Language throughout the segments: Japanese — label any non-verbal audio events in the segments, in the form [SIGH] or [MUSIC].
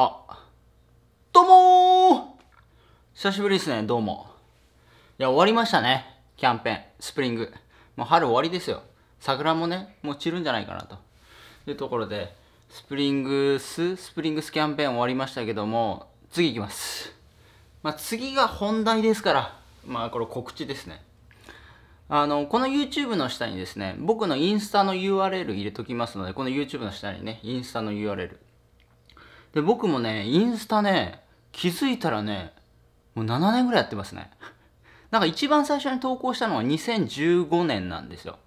あ、どうも久しぶりですね、どうも。いや、終わりましたね。キャンペーン、スプリング。もう春終わりですよ。桜もね、もう散るんじゃないかなと。というところで、スプリングス、スプリングスキャンペーン終わりましたけども、次いきます。まあ、次が本題ですから、まあ、これ告知ですね。あの、この YouTube の下にですね、僕のインスタの URL 入れときますので、この YouTube の下にね、インスタの URL で、僕もね、インスタね、気づいたらね、もう7年ぐらいやってますね。[LAUGHS] なんか一番最初に投稿したのは2015年なんですよ。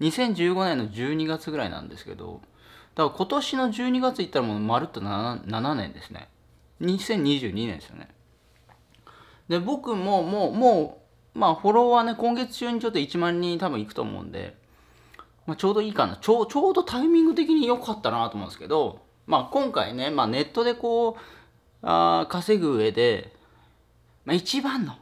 2015年の12月ぐらいなんですけど、だから今年の12月行ったらもうまるっと 7, 7年ですね。2022年ですよね。で、僕ももう、もう、まあフォロワーね、今月中にちょっと1万人多分行くと思うんで、まあ、ちょうどいいかなちょ。ちょうどタイミング的に良かったなと思うんですけど、まあ、今回ね、まあ、ネットでこうあ稼ぐ上で、まあ、一番の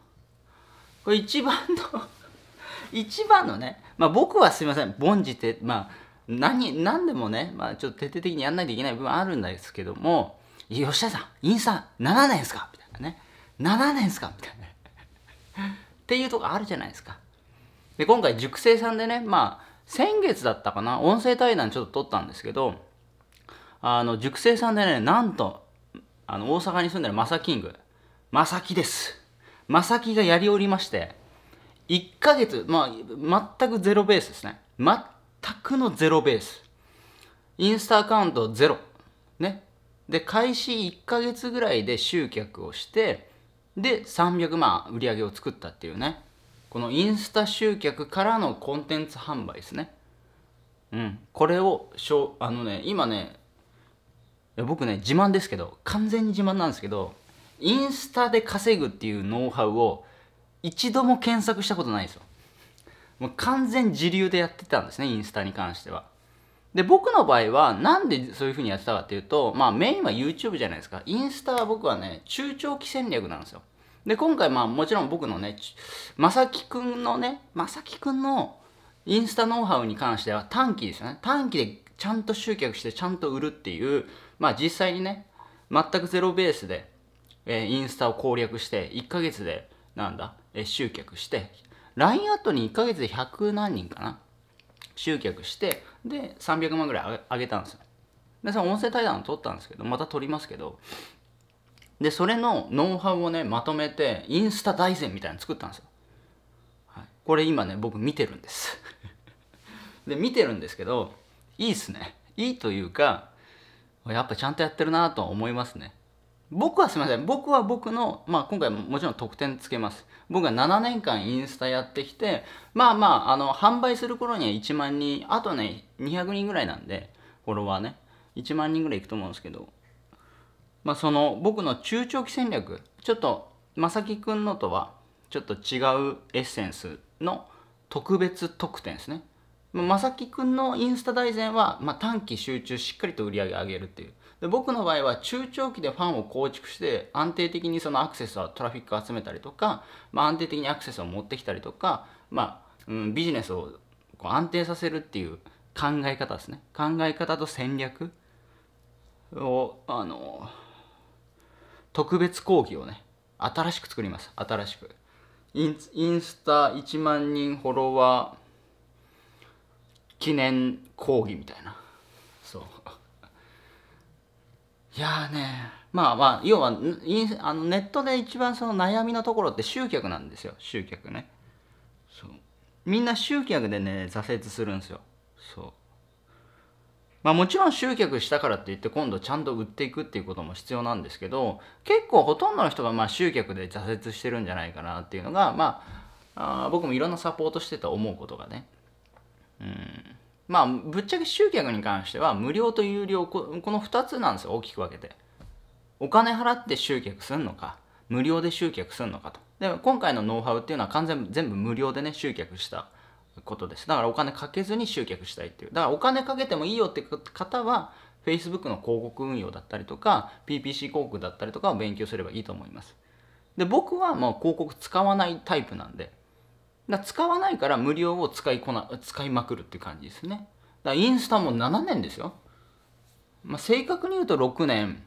これ一番の [LAUGHS] 一番のね、まあ、僕はすみません凡事って、まあ、何何でもね、まあ、ちょっと徹底的にやらないといけない部分あるんですけども吉田さんインスタ7年ですかみたいなね7年ですかみたいな [LAUGHS] っていうとこあるじゃないですかで今回塾生さんでねまあ先月だったかな音声対談ちょっと取ったんですけどあの、熟成さんでね、なんと、あの、大阪に住んでるマサキング、マサキです。マサキがやりおりまして、1ヶ月、まあ、全くゼロベースですね。全くのゼロベース。インスタアカウントゼロ。ね。で、開始1ヶ月ぐらいで集客をして、で、300万売り上げを作ったっていうね。このインスタ集客からのコンテンツ販売ですね。うん。これを、しょあのね、今ね、や僕ね自慢ですけど完全に自慢なんですけどインスタで稼ぐっていうノウハウを一度も検索したことないですよもう完全自流でやってたんですねインスタに関してはで僕の場合はなんでそういうふうにやってたかっていうとまあメインは YouTube じゃないですかインスタは僕はね中長期戦略なんですよで今回まあもちろん僕のねまさきくんのねまさきくんのインスタノウハウに関しては短期ですよね短期でちゃんと集客してちゃんと売るっていうまあ実際にね、全くゼロベースで、えー、インスタを攻略して、1ヶ月で、なんだ、えー、集客して、LINE アットに1ヶ月で100何人かな、集客して、で、300万ぐらいあげたんですよ。で、その音声対談を撮ったんですけど、また撮りますけど、で、それのノウハウをね、まとめて、インスタ大全みたいなの作ったんですよ。はい、これ今ね、僕見てるんです [LAUGHS] で、見てるんですけど、いいっすね。いいというか、やっぱちゃんとやってるなとは思いますね僕はすみません僕は僕の、まあ、今回もちろん得点つけます僕は7年間インスタやってきてまあまああの販売する頃には1万人あとね200人ぐらいなんでフォロワーね1万人ぐらいいくと思うんですけどまあその僕の中長期戦略ちょっとさきくんのとはちょっと違うエッセンスの特別特典ですねまさきくんのインスタ大全は、まあ、短期集中しっかりと売り上げ上げるっていうで僕の場合は中長期でファンを構築して安定的にそのアクセスはトラフィックを集めたりとか、まあ、安定的にアクセスを持ってきたりとか、まあうん、ビジネスをこう安定させるっていう考え方ですね考え方と戦略をあの特別講義をね新しく作ります新しくインスタ1万人フォロワー記念講義みたいなそう [LAUGHS] いやねまあまあ要はインあのネットで一番その悩みのところって集客なんですよ集客ねそうみんな集客でね挫折するんですよそうまあもちろん集客したからっていって今度ちゃんと売っていくっていうことも必要なんですけど結構ほとんどの人がまあ集客で挫折してるんじゃないかなっていうのがまああ僕もいろんなサポートしてて思うことがねうんまあぶっちゃけ集客に関しては無料と有料この2つなんですよ大きく分けてお金払って集客するのか無料で集客するのかとで今回のノウハウっていうのは完全全部無料でね集客したことですだからお金かけずに集客したいっていうだからお金かけてもいいよって方は Facebook の広告運用だったりとか PPC 広告だったりとかを勉強すればいいと思いますで僕はもう広告使わないタイプなんでだ使わないから無料を使いこな使いまくるって感じですねだインスタも7年ですよ、まあ、正確に言うと6年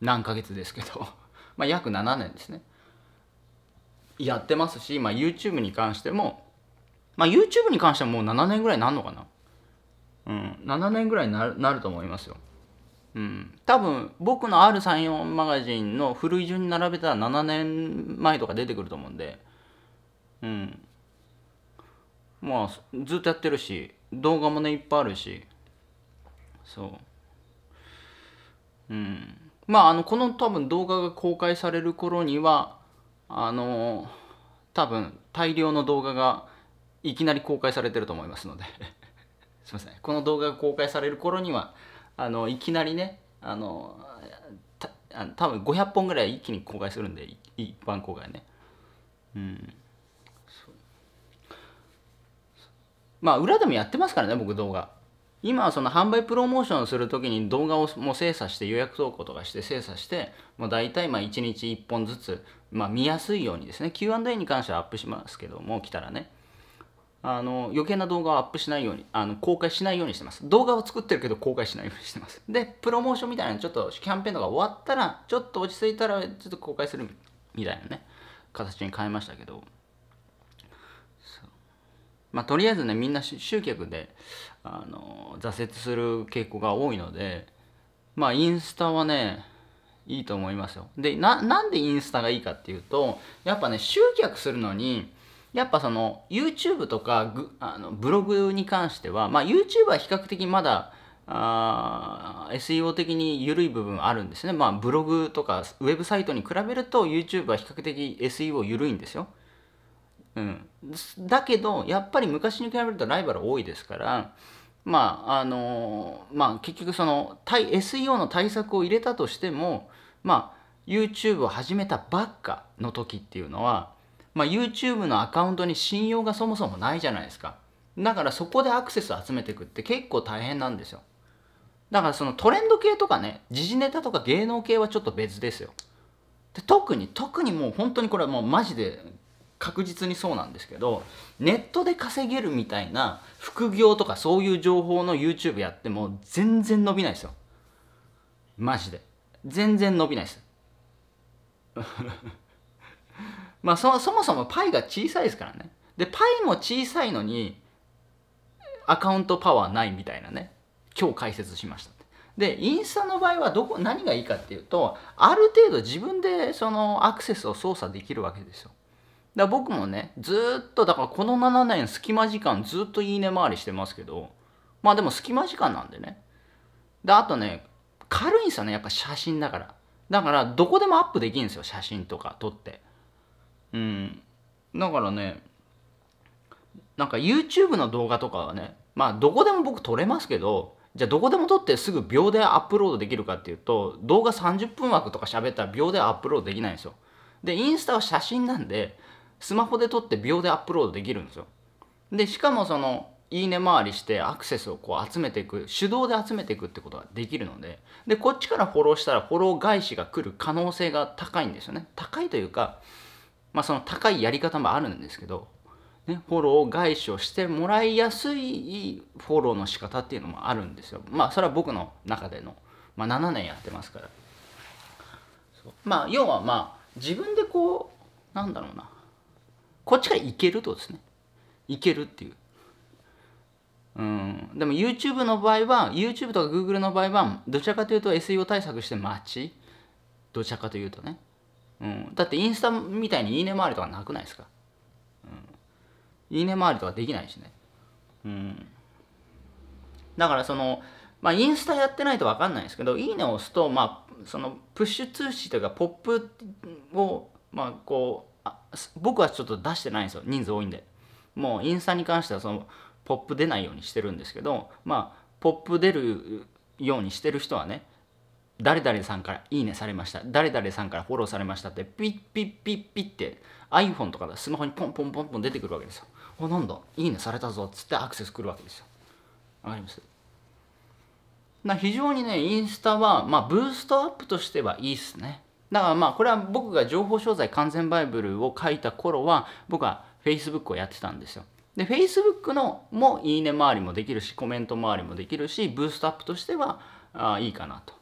何ヶ月ですけど [LAUGHS] まあ約7年ですねやってますし、まあ、YouTube に関しても、まあ、YouTube に関してはもう7年ぐらいなんのかなうん7年ぐらいになるなると思いますようん、多分僕の R34 マガジンの古い順に並べたら7年前とか出てくると思うんでうんまあずっとやってるし動画もねいっぱいあるしそううんまああのこの多分動画が公開される頃にはあの多分大量の動画がいきなり公開されてると思いますので [LAUGHS] すいませんこの動画が公開される頃にはあのいきなりねあのた多分500本ぐらい一気に公開するんで一般公開ねうんまあ裏でもやってますからね僕動画今はその販売プロモーションするときに動画をもう精査して予約投稿とかして精査してもう大体まあ1日1本ずつ、まあ、見やすいようにですね Q&A に関してはアップしますけども来たらねあの余計な動画をアップしないようにあの公開しないようにしてます動画を作ってるけど公開しないようにしてますでプロモーションみたいなちょっとキャンペーンとか終わったらちょっと落ち着いたらちょっと公開するみたいなね形に変えましたけどまあ、とりあえずねみんな集客であの挫折する傾向が多いのでまあインスタはねいいと思いますよでなんでインスタがいいかっていうとやっぱね集客するのにやっぱその YouTube とかあのブログに関しては、まあ、YouTube は比較的まだあ SEO 的に緩い部分あるんですね。まあブログとかウェブサイトに比べると YouTube は比較的 SEO 緩いんですよ。うん、だけどやっぱり昔に比べるとライバル多いですからまああのまあ結局その対 SEO の対策を入れたとしてもまあ YouTube を始めたばっかの時っていうのは、まあ、YouTube のアカウントに信用がそもそもないじゃないですかだからそこでアクセス集めていくって結構大変なんですよだからそのトレンド系とかね時事ネタとか芸能系はちょっと別ですよで特に特にもう本当にこれはもうマジで確実にそうなんですけどネットで稼げるみたいな副業とかそういう情報の YouTube やっても全然伸びないですよマジで全然伸びないです [LAUGHS] まあそもそもパイが小さいですからねでパイも小さいのにアカウントパワーないみたいなね今日解説しましたでインスタの場合はどこ何がいいかっていうとある程度自分でそのアクセスを操作できるわけですよだ僕もねずっとだからこの7年隙間時間ずっといいね回りしてますけどまあでも隙間時間なんでねであとね軽いんですよねやっぱ写真だからだからどこでもアップできるんですよ写真とか撮ってうんだからねなんか YouTube の動画とかはねまあどこでも僕撮れますけどじゃあどこでも撮ってすぐ秒でアップロードできるかっていうと動画30分枠とか喋ったら秒でアップロードできないんですよでインスタは写真なんでスマホで撮って秒でアップロードできるんですよでしかもそのいいね回りしてアクセスをこう集めていく手動で集めていくってことができるのででこっちからフォローしたらフォロー返しが来る可能性が高いんですよね高いというかまあその高いやり方もあるんですけど、ね、フォロー返しをしてもらいやすいフォローの仕方っていうのもあるんですよまあそれは僕の中での、まあ、7年やってますからまあ要はまあ自分でこうなんだろうなこっちからいけるとですねいけるっていううんでも YouTube の場合は YouTube とか Google の場合はどちらかというと SEO 対策して待ちどちらかというとね、うん、だってインスタみたいにいいね回りとかなくないですか、うん、いいね回りとかできないしねうんだからそのまあインスタやってないと分かんないですけどいいねを押すとまあそのプッシュ通知というかポップをまあこう僕はちょっと出してないんですよ人数多いんでもうインスタに関してはそのポップ出ないようにしてるんですけどまあポップ出るようにしてる人はね誰々さんからいいねされました誰々さんからフォローされましたってピッピッピッピッって iPhone とかスマホにポンポンポンポン出てくるわけですよおなんだいいねされたぞっつってアクセスくるわけですよわかりますな非常にねインスタはまあブーストアップとしてはいいっすねだからまあこれは僕が情報商材完全バイブルを書いた頃は僕は Facebook をやってたんですよ。で、Facebook のもいいね回りもできるし、コメント回りもできるし、ブーストアップとしてはあいいかなと。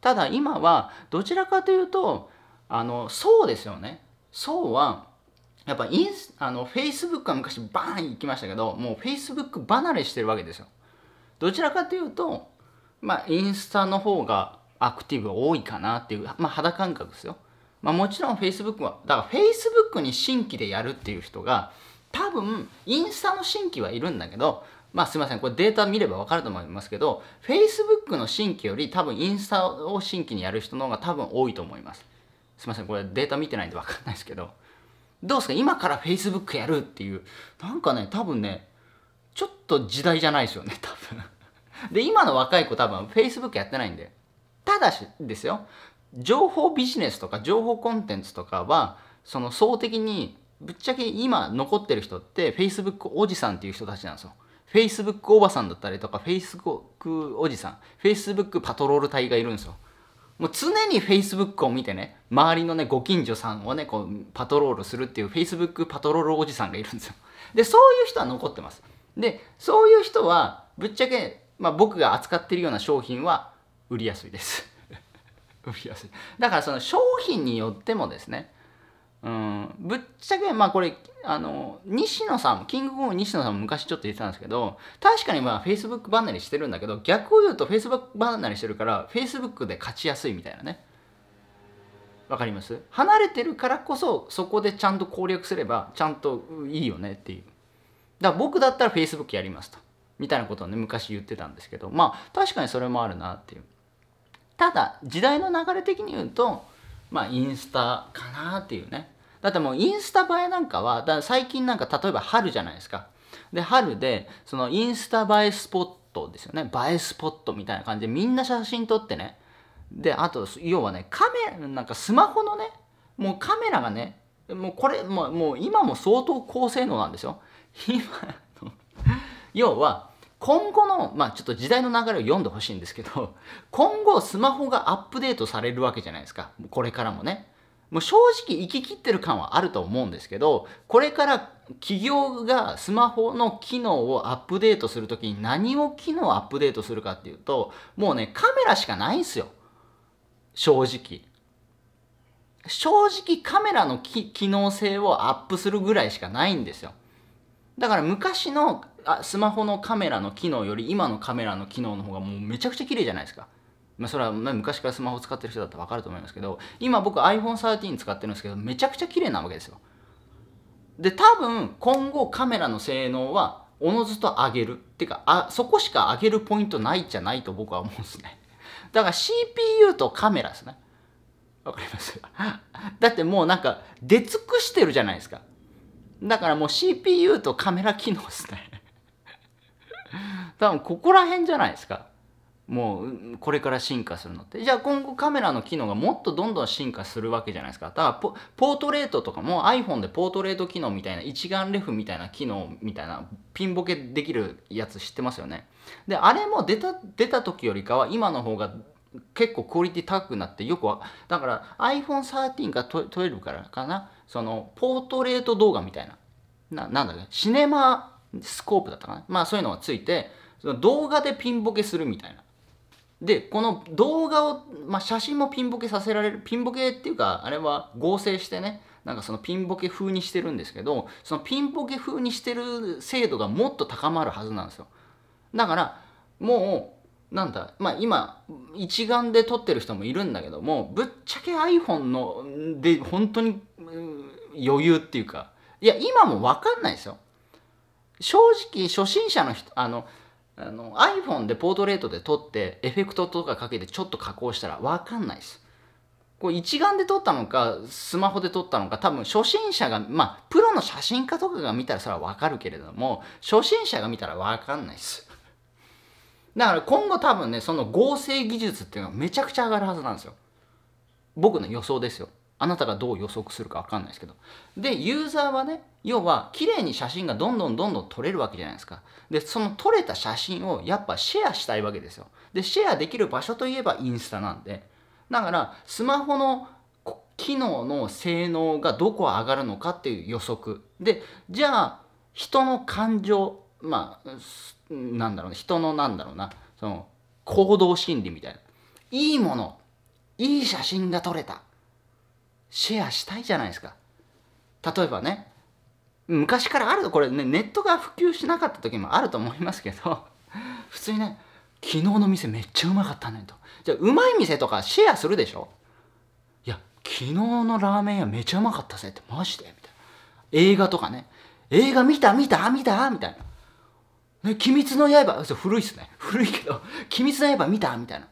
ただ今はどちらかというと、あの、そうですよね。そうは、やっぱインス、あの、Facebook は昔バーン行きましたけど、もう Facebook 離れしてるわけですよ。どちらかというと、まあ、インスタの方がアクティブ多いかなっていう、まあ、肌感覚ですよ。まあ、もちろん Facebook は、だから Facebook に新規でやるっていう人が、多分、インスタの新規はいるんだけど、まあすいません、これデータ見ればわかると思いますけど、Facebook の新規より多分インスタを新規にやる人の方が多分多いと思います。すいません、これデータ見てないんでわかんないですけど。どうですか今から Facebook やるっていう。なんかね、多分ね、ちょっと時代じゃないですよね、多分。で、今の若い子多分 Facebook やってないんで。ただしですよ情報ビジネスとか情報コンテンツとかはその総的にぶっちゃけ今残ってる人って Facebook おじさんっていう人たちなんですよ Facebook おばさんだったりとか Facebook おじさん Facebook パトロール隊がいるんですよもう常に Facebook を見てね周りのねご近所さんをねこうパトロールするっていう Facebook パトロールおじさんがいるんですよでそういう人は残ってますでそういう人はぶっちゃけ、まあ、僕が扱ってるような商品は売りやすいです [LAUGHS] 売りやすいだからその商品によってもですねうんぶっちゃけまあこれあの西野さんキングコング西野さんも昔ちょっと言ってたんですけど確かにまあ Facebook 離れしてるんだけど逆を言うと Facebook 離れしてるから Facebook で勝ちやすいみたいなねわかります離れてるからこそそこでちゃんと攻略すればちゃんといいよねっていうだから僕だったら Facebook やりますとみたいなことをね昔言ってたんですけどまあ確かにそれもあるなっていうただ時代の流れ的に言うとまあインスタかなっていうねだってもうインスタ映えなんかはだ最近なんか例えば春じゃないですかで春でそのインスタ映えスポットですよね映えスポットみたいな感じでみんな写真撮ってねであと要はねカメラなんかスマホのねもうカメラがねもうこれもうもう今も相当高性能なんですよ今の要は今後の、まあ、ちょっと時代の流れを読んでほしいんですけど、[LAUGHS] 今後スマホがアップデートされるわけじゃないですか。これからもね。もう正直行ききってる感はあると思うんですけど、これから企業がスマホの機能をアップデートするときに何を機能アップデートするかっていうと、もうね、カメラしかないんすよ。正直。正直カメラの機能性をアップするぐらいしかないんですよ。だから昔のあスマホのカメラの機能より今のカメラの機能の方がもうめちゃくちゃ綺麗じゃないですか。まあ、それは昔からスマホ使ってる人だったら分かると思いますけど今僕 iPhone13 使ってるんですけどめちゃくちゃ綺麗なわけですよで多分今後カメラの性能はおのずと上げるっていうかあそこしか上げるポイントないじゃないと僕は思うんですね [LAUGHS] だから CPU とカメラですねわかります [LAUGHS] だってもうなんか出尽くしてるじゃないですかだからもう CPU とカメラ機能ですね多分ここら辺じゃないですかもうこれから進化するのってじゃあ今後カメラの機能がもっとどんどん進化するわけじゃないですかだからポポートレートとかも iPhone でポートレート機能みたいな一眼レフみたいな機能みたいなピンボケできるやつ知ってますよねであれも出た出た時よりかは今の方が結構クオリティ高くなってよくだから iPhone13 が撮れるからかなそのポートレート動画みたいなななんだっけシネマスコープだったかなまあそういうのがついてその動画でピンボケするみたいな。で、この動画を、まあ、写真もピンボケさせられる、ピンボケっていうか、あれは合成してね、なんかそのピンボケ風にしてるんですけど、そのピンボケ風にしてる精度がもっと高まるはずなんですよ。だから、もう、なんだ、まあ今、一眼で撮ってる人もいるんだけども、ぶっちゃけ iPhone の、で、本当に、余裕っていうか、いや、今もわかんないですよ。正直、初心者の人、あの、あの iPhone でポートレートで撮ってエフェクトとかかけてちょっと加工したら分かんないですこう一眼で撮ったのかスマホで撮ったのか多分初心者がまあプロの写真家とかが見たらそれは分かるけれども初心者が見たら分かんないですだから今後多分ねその合成技術っていうのはめちゃくちゃ上がるはずなんですよ僕の予想ですよあなたがどう予測するか分かんないですけど。で、ユーザーはね、要は、綺麗に写真がどんどんどんどん撮れるわけじゃないですか。で、その撮れた写真をやっぱシェアしたいわけですよ。で、シェアできる場所といえばインスタなんで。だから、スマホの機能の性能がどこ上がるのかっていう予測。で、じゃあ、人の感情、まあ、なんだろうな、人のなんだろうな、その、行動心理みたいな。いいもの、いい写真が撮れた。シェアしたいじゃないですか例えばね昔からあるこれねネットが普及しなかった時もあると思いますけど [LAUGHS] 普通にね昨日の店めっちゃうまかったねとじゃあうまい店とかシェアするでしょいや昨日のラーメン屋めちゃうまかったぜってマジでみたいな映画とかね映画見た見た見たみたいな、ね、鬼滅の刃そ古いっすね古いけど鬼滅の刃見たみたいな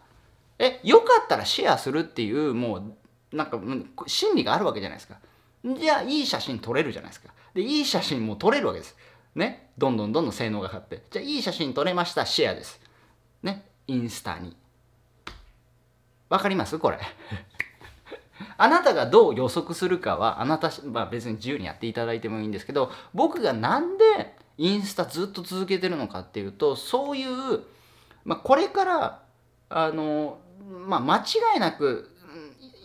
えよかったらシェアするっていうもうなんか心理があるわけじゃないですかじゃあいい写真撮れるじゃないですかでいい写真も撮れるわけですねどんどんどんどん性能が変わってじゃあいい写真撮れましたシェアですねインスタにわかりますこれ [LAUGHS] あなたがどう予測するかはあなた、まあ、別に自由にやっていただいてもいいんですけど僕がなんでインスタずっと続けてるのかっていうとそういう、まあ、これからあの、まあ、間違いなく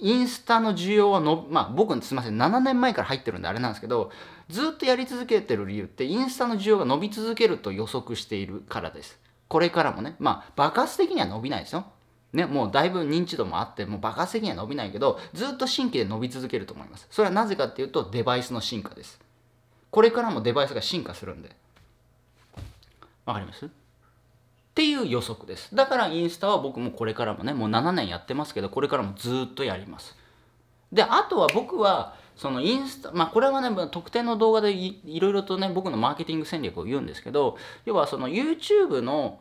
インスタの需要はの、まあ、僕すみません7年前から入ってるんであれなんですけどずっとやり続けてる理由ってインスタの需要が伸び続けると予測しているからですこれからもねまあ爆発的には伸びないですよね、もうだいぶ認知度もあってもう爆発的には伸びないけどずっと新規で伸び続けると思いますそれはなぜかっていうとデバイスの進化ですこれからもデバイスが進化するんでわかりますっていう予測ですだからインスタは僕もこれからもねもう7年やってますけどこれからもずっとやりますであとは僕はそのインスタまあこれはね特定の動画でいいろいろとね僕のマーケティング戦略を言うんですけど要はその YouTube の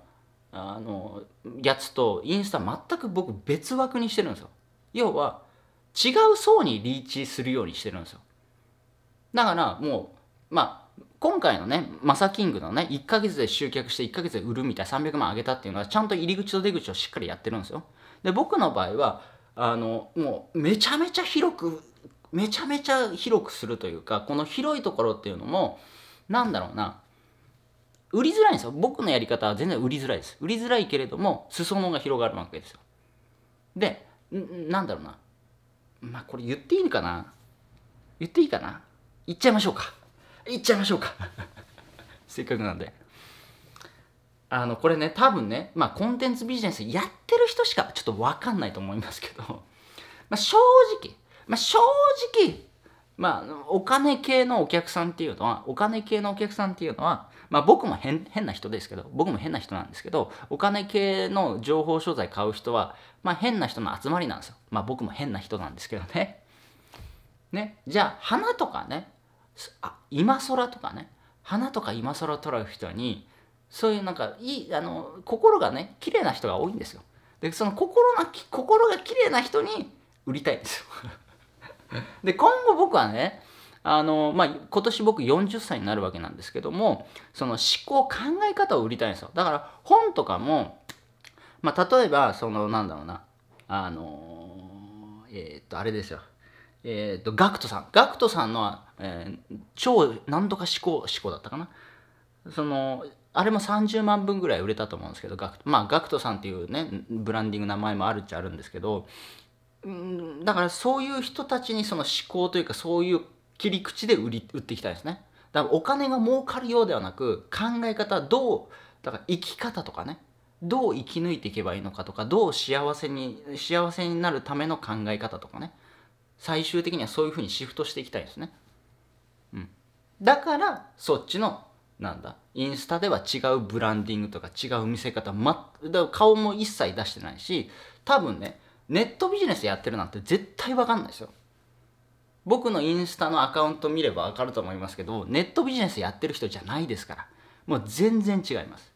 あのやつとインスタ全く僕別枠にしてるんですよ要は違う層にリーチするようにしてるんですよだからもうまあ今回のね、マサキングのね、1ヶ月で集客して1ヶ月で売るみたいな300万上げたっていうのは、ちゃんと入り口と出口をしっかりやってるんですよ。で、僕の場合は、あの、もう、めちゃめちゃ広く、めちゃめちゃ広くするというか、この広いところっていうのも、なんだろうな、売りづらいんですよ。僕のやり方は全然売りづらいです。売りづらいけれども、裾野が広がるわけですよ。で、なんだろうな、まあ、これ言っていいかな言っていいかな言っちゃいましょうか。いっちゃいましょうか [LAUGHS] せっかくなんであのこれね多分ね、まあ、コンテンツビジネスやってる人しかちょっと分かんないと思いますけど、[LAUGHS] まあ、正直、まあ、正直、まあ、お金系のお客さんっていうのはお金系のお客さんっていうのは、まあ、僕も変変な人ですけど僕も変な人なんですけどお金系の情報商材買う人は、まあ、変な人の集まりなんですよ、まあ、僕も変な人なんですけどねねじゃあ花とかねあ今空とかね花とか今空捉う人にそういうなんかいいあの心がね綺麗な人が多いんですよでその心が心が綺麗な人に売りたいんですよで今後僕はねあのまあ、今年僕40歳になるわけなんですけどもその思考考え方を売りたいんですよだから本とかも、まあ、例えばそのなんだろうなあのえー、っとあれですよえっ、ー、と、ガクトさん。ガクトさんのは、えー、超、なんとか思考、思考だったかな。その、あれも30万分ぐらい売れたと思うんですけど、ガクト、まあ、ガクトさんっていうね、ブランディング名前もあるっちゃあるんですけど、んだからそういう人たちにその思考というか、そういう切り口で売り、売っていきたいですね。だからお金が儲かるようではなく、考え方、どう、だから生き方とかね、どう生き抜いていけばいいのかとか、どう幸せに、幸せになるための考え方とかね。最終的にはそういうふうにシフトしていきたいんですね。うん。だから、そっちの、なんだ、インスタでは違うブランディングとか違う見せ方、ま、だ顔も一切出してないし、多分ね、ネットビジネスやってるなんて絶対わかんないですよ。僕のインスタのアカウント見ればわかると思いますけど、ネットビジネスやってる人じゃないですから。もう全然違います。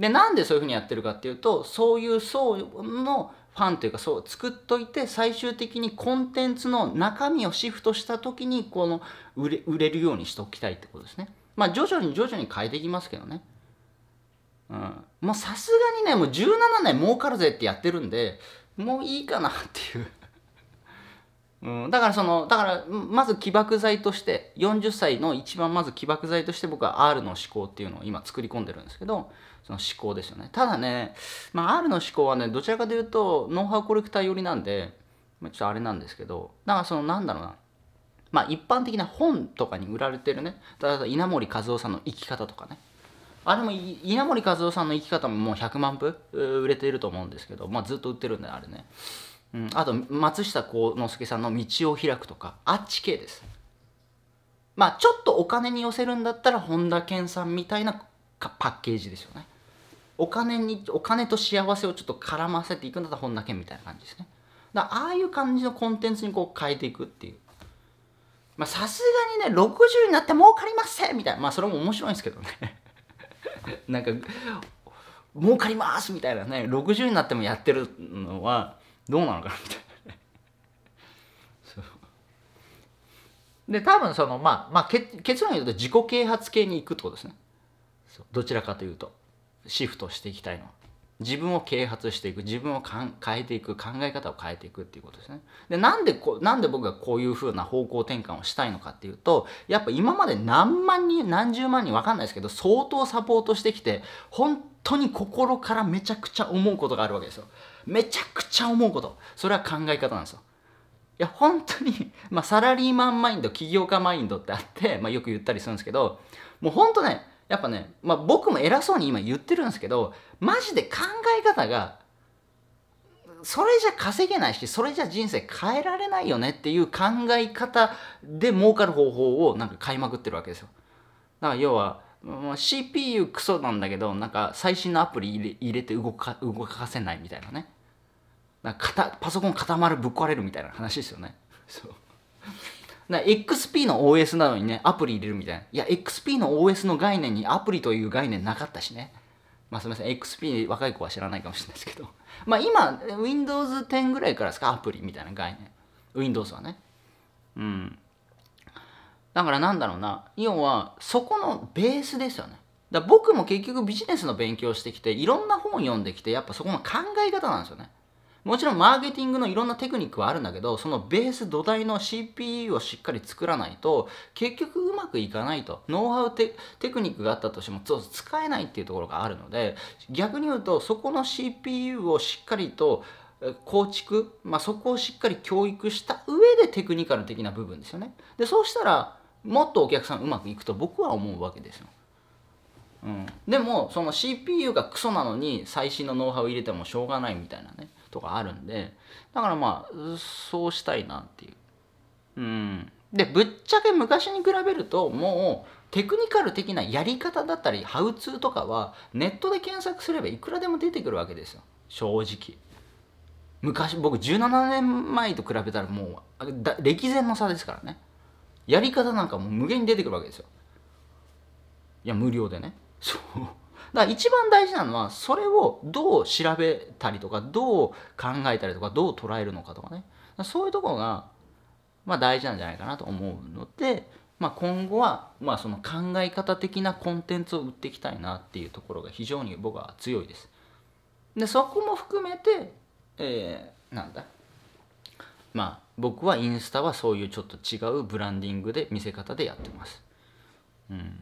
で、なんでそういうふうにやってるかっていうと、そういう層のファンというかそう作っといて最終的にコンテンツの中身をシフトした時にこの売れ売れるようにしておきたいってことですねまあ徐々に徐々に変えていきますけどねうんもうさすがにねもう17年儲かるぜってやってるんでもういいかなっていううん、だからそのだからまず起爆剤として40歳の一番まず起爆剤として僕は R の思考っていうのを今作り込んでるんですけどその思考ですよね。ただね、まあ、R の思考はね、どちらかというと、ノウハウコレクター寄りなんで、まちょっとあれなんですけど、だからその、なんだろうな、まあ、一般的な本とかに売られてるね、例えば稲森和夫さんの生き方とかね、あれも稲森和夫さんの生き方ももう100万部売れていると思うんですけど、まあ、ずっと売ってるんで、あれね。うん、あと、松下幸之助さんの道を開くとか、あっち系です。まあ、ちょっとお金に寄せるんだったら、本田健さんみたいなパッケージですよね。お金にお金と幸せをちょっと絡ませていくんだったら本だけみたいな感じですねだああいう感じのコンテンツにこう変えていくっていうまあさすがにね60になって儲かりませんみたいなまあそれも面白いんですけどね [LAUGHS] なんか儲かりますみたいなね60になってもやってるのはどうなのかなみたいな、ね、で多分そのまあ、まあ、結論言うと自己啓発系に行くってことですねどちらかというと。シフトしていきたいの自分を啓発していく自分を変えていく考え方を変えていくっていうことですねでなんでこなんで僕がこういうふうな方向転換をしたいのかっていうとやっぱ今まで何万人何十万人分かんないですけど相当サポートしてきて本当に心からめちゃくちゃ思うことがあるわけですよめちゃくちゃ思うことそれは考え方なんですよいや本当に、まあ、サラリーマンマインド起業家マインドってあって、まあ、よく言ったりするんですけどもう本当ねやっぱね、まあ、僕も偉そうに今言ってるんですけどマジで考え方がそれじゃ稼げないしそれじゃ人生変えられないよねっていう考え方で儲かる方法をなんか買いまくってるわけですよだから要は CPU クソなんだけどなんか最新のアプリ入れ入れて動か動かせないみたいなねなんかパソコン固まるぶっ壊れるみたいな話ですよねそうな XP の OS なのにね、アプリ入れるみたいな。いや、XP の OS の概念にアプリという概念なかったしね。まあすみません、XP 若い子は知らないかもしれないですけど。[LAUGHS] まあ今、Windows 10ぐらいからですか、アプリみたいな概念。Windows はね。うん。だからなんだろうな、要はそこのベースですよね。だ僕も結局ビジネスの勉強してきて、いろんな本読んできて、やっぱそこの考え方なんですよね。もちろんマーケティングのいろんなテクニックはあるんだけど、そのベース土台の CPU をしっかり作らないと、結局うまくいかないと。ノウハウテテクニックがあったとしても、使えないっていうところがあるので、逆に言うと、そこの CPU をしっかりと構築、まあ、そこをしっかり教育した上でテクニカル的な部分ですよね。で、そうしたら、もっとお客さんうまくいくと僕は思うわけですよ。うん、でもその CPU がクソなのに最新のノウハウ入れてもしょうがないみたいなねとかあるんでだからまあそうしたいなっていう。うんでぶっちゃけ昔に比べるともうテクニカル的なやり方だったりハウツーとかはネットで検索すればいくらでも出てくるわけですよ正直昔僕17年前と比べたらもう歴然の差ですからねやり方なんかもう無限に出てくるわけですよいや無料でねそうだから一番大事なのはそれをどう調べたりとかどう考えたりとかどう捉えるのかとかねそういうところが、まあ、大事なんじゃないかなと思うので、まあ、今後は、まあ、その考え方的なコンテンツを売っていきたいなっていうところが非常に僕は強いです。でそこも含めて、えー、なんだまあ僕はインスタはそういうちょっと違うブランディングで見せ方でやってます。うん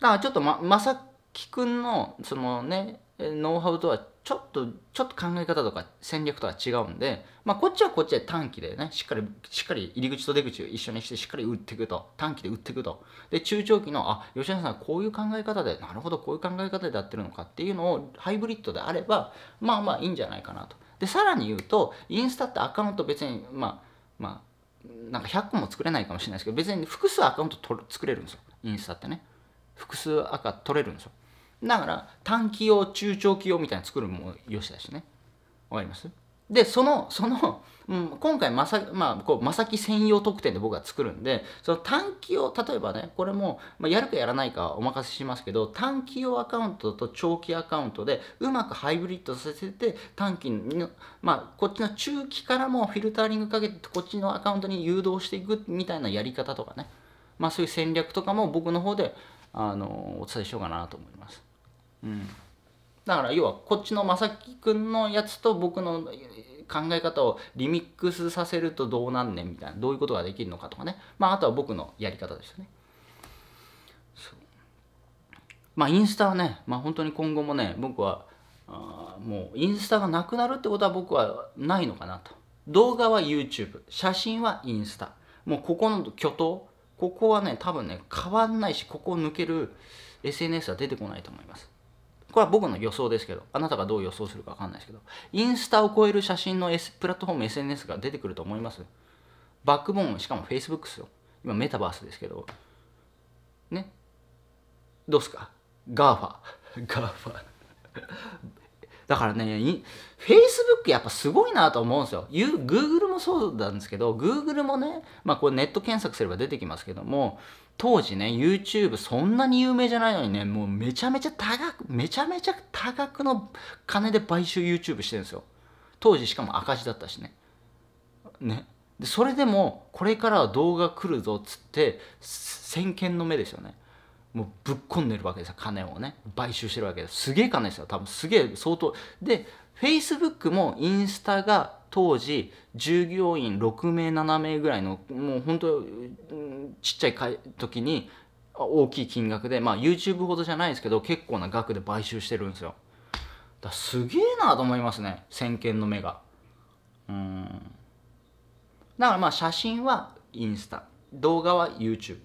だからちょっとままさきくんのそのねノウハウとはちょっとちょっと考え方とか戦略とは違うんで、まあ、こっちはこっちで短期でねしっかりしっかり入り口と出口を一緒にしてしっかり打っていくと短期で打っていくとで中長期のあ吉野さんこういう考え方でなるほどこういう考え方でやってるのかっていうのをハイブリッドであればまあまあいいんじゃないかなとでさらに言うとインスタってアカウント別にまあまあなんか100個も作れないかもしれないですけど別に複数アカウント作れるんですよインスタってね複数赤取れるんですよだから短期用中長期用みたいな作るのもよしだしねわかりますでそのその、うん、今回まさ、まあ、こうまさき専用特典で僕が作るんでその短期用例えばねこれも、まあ、やるかやらないかお任せしますけど短期用アカウントと長期アカウントでうまくハイブリッドさせて短期の、まあ、こっちの中期からもフィルタリングかけてこっちのアカウントに誘導していくみたいなやり方とかねまあそういう戦略とかも僕の方であのお伝えしようかなと思います。うん、だから要はこっちの正木君のやつと僕の考え方をリミックスさせるとどうなんねんみたいなどういうことができるのかとかね、まあ、あとは僕のやり方でしたね。まあ、インスタはね、まあ、本当に今後もね僕はあもうインスタがなくなるってことは僕はないのかなと動画は YouTube 写真はインスタもうここの巨頭ここはね、多分ね、変わんないし、ここを抜ける SNS は出てこないと思います。これは僕の予想ですけど、あなたがどう予想するかわかんないですけど、インスタを超える写真の、S、プラットフォーム SNS が出てくると思います。バックボーン、しかも Facebook ですよ。今メタバースですけど、ね。どうすかガーファ。ガーファ。だからね、Facebook やっぱすごいなと思うんですよ。Google もそうなんですけど、Google もね、まあこれネット検索すれば出てきますけども、当時ね、YouTube そんなに有名じゃないのにね、もうめちゃめちゃ多額、めちゃめちゃ多額の金で買収 YouTube してるんですよ。当時しかも赤字だったしね。ね。でそれでもこれからは動画来るぞっつって先見の目ですよねもうぶっ込んでるわけですよ金をね買収してるわけですすげえ金ですよ多分すげえ相当でフェイスブックもインスタが当時従業員6名7名ぐらいのもう本当ちっちゃい時に大きい金額でまあ YouTube ほどじゃないですけど結構な額で買収してるんですよだすげえなと思いますね先見の目がうんだからまあ写真はインスタ動画は YouTube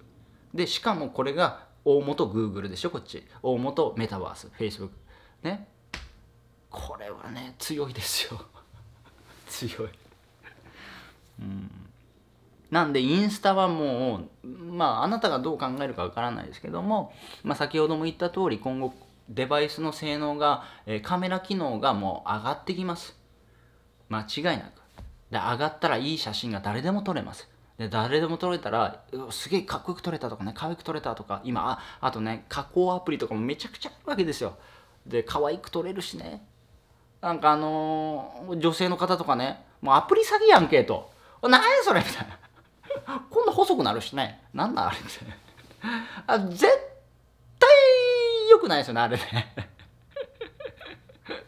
でしかもこれが大元 Google でしょこっち大元メタバース Facebook ねこれはね強いですよ [LAUGHS] 強いうんなんでインスタはもうまああなたがどう考えるかわからないですけども、まあ、先ほども言った通り今後デバイスの性能が、えカメラ機能がもう上がってきます間違いなくで上がったらいい写真が誰でも撮れます誰でも撮れたらすげえかっこよく撮れたとかね可愛く撮れたとか今あとね加工アプリとかもめちゃくちゃあるわけですよで可愛く撮れるしねなんかあのー、女性の方とかねもうアプリ詐欺やんけと何やそれみたいな今度細くなるしねなんだあれってあ絶対良くないですよねあれね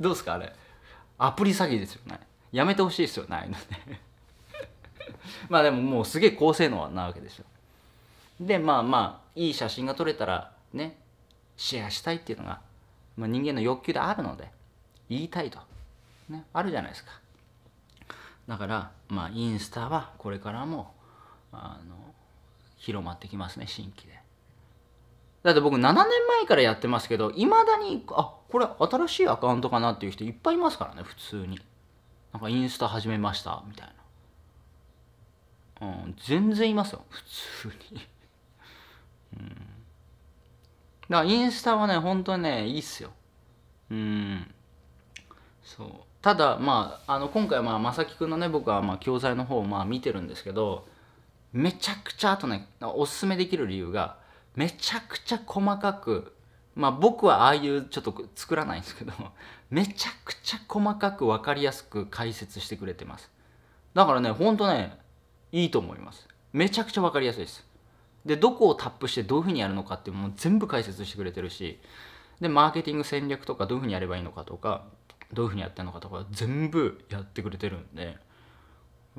どうですかあれアプリ詐欺ですよねやめてほしいですよねあいのね [LAUGHS] まあでももうすげえ高性能なわけですよでまあまあいい写真が撮れたらねシェアしたいっていうのが、まあ、人間の欲求であるので言いたいと、ね、あるじゃないですかだからまあインスタはこれからもあの広まってきますね新規でだって僕7年前からやってますけどいまだにあこれ新しいアカウントかなっていう人いっぱいいますからね普通になんかインスタ始めましたみたいなうん、全然いますよ普通にうんだからインスタはね本当にねいいっすようんそうただまああの今回まあきくんのね僕はまあ教材の方をまあ見てるんですけどめちゃくちゃあとねおすすめできる理由がめちゃくちゃ細かくまあ僕はああいうちょっと作らないんですけどめちゃくちゃ細かく分かりやすく解説してくれてますだからねほんとねいいと思いますめちゃくちゃ分かりやすいですでどこをタップしてどういうふうにやるのかってもう全部解説してくれてるしでマーケティング戦略とかどういうふうにやればいいのかとかどういうふうにやってるのかとか全部やってくれてるんで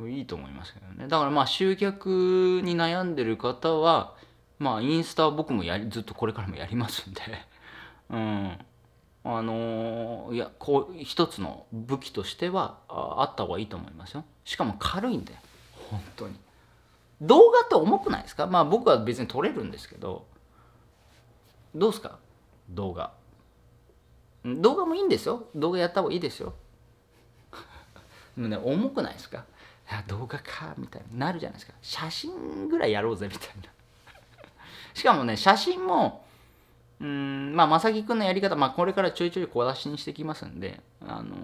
いいと思いますけどねだからまあ集客に悩んでる方はまあインスタは僕もやりずっとこれからもやりますんで [LAUGHS] うんあのー、いやこう一つの武器としてはああった方がいいと思いますよしかも軽いんだよ本当に動画って重くないですかまあ僕は別に撮れるんですけどどうですか動画動画もいいんですよ動画やった方がいいですよ [LAUGHS] でもね重くないですかいや動画かみたいになるじゃないですか写真ぐらいやろうぜみたいな [LAUGHS] しかもね写真もうんまあ正木君のやり方まあこれからちょいちょい小出しにしてきますんであの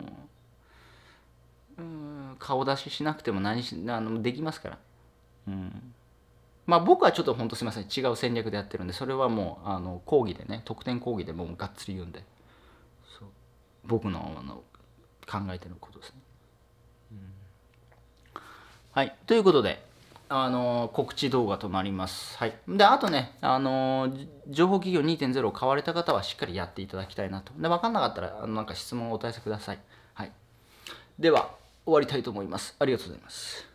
顔出ししなくても何しあのできますから、うん、まあ僕はちょっと本当すみません違う戦略でやってるんでそれはもうあの講義でね特典講義でもうがっつり言うんで僕のあの考えてることですね、うん、はいということであの告知動画となります。はい、であとね、あの情報企業2.0を買われた方はしっかりやっていただきたいなと。で分かんなかったらあのなんか質問をお答えください。はい、では終わりたいと思います。ありがとうございます。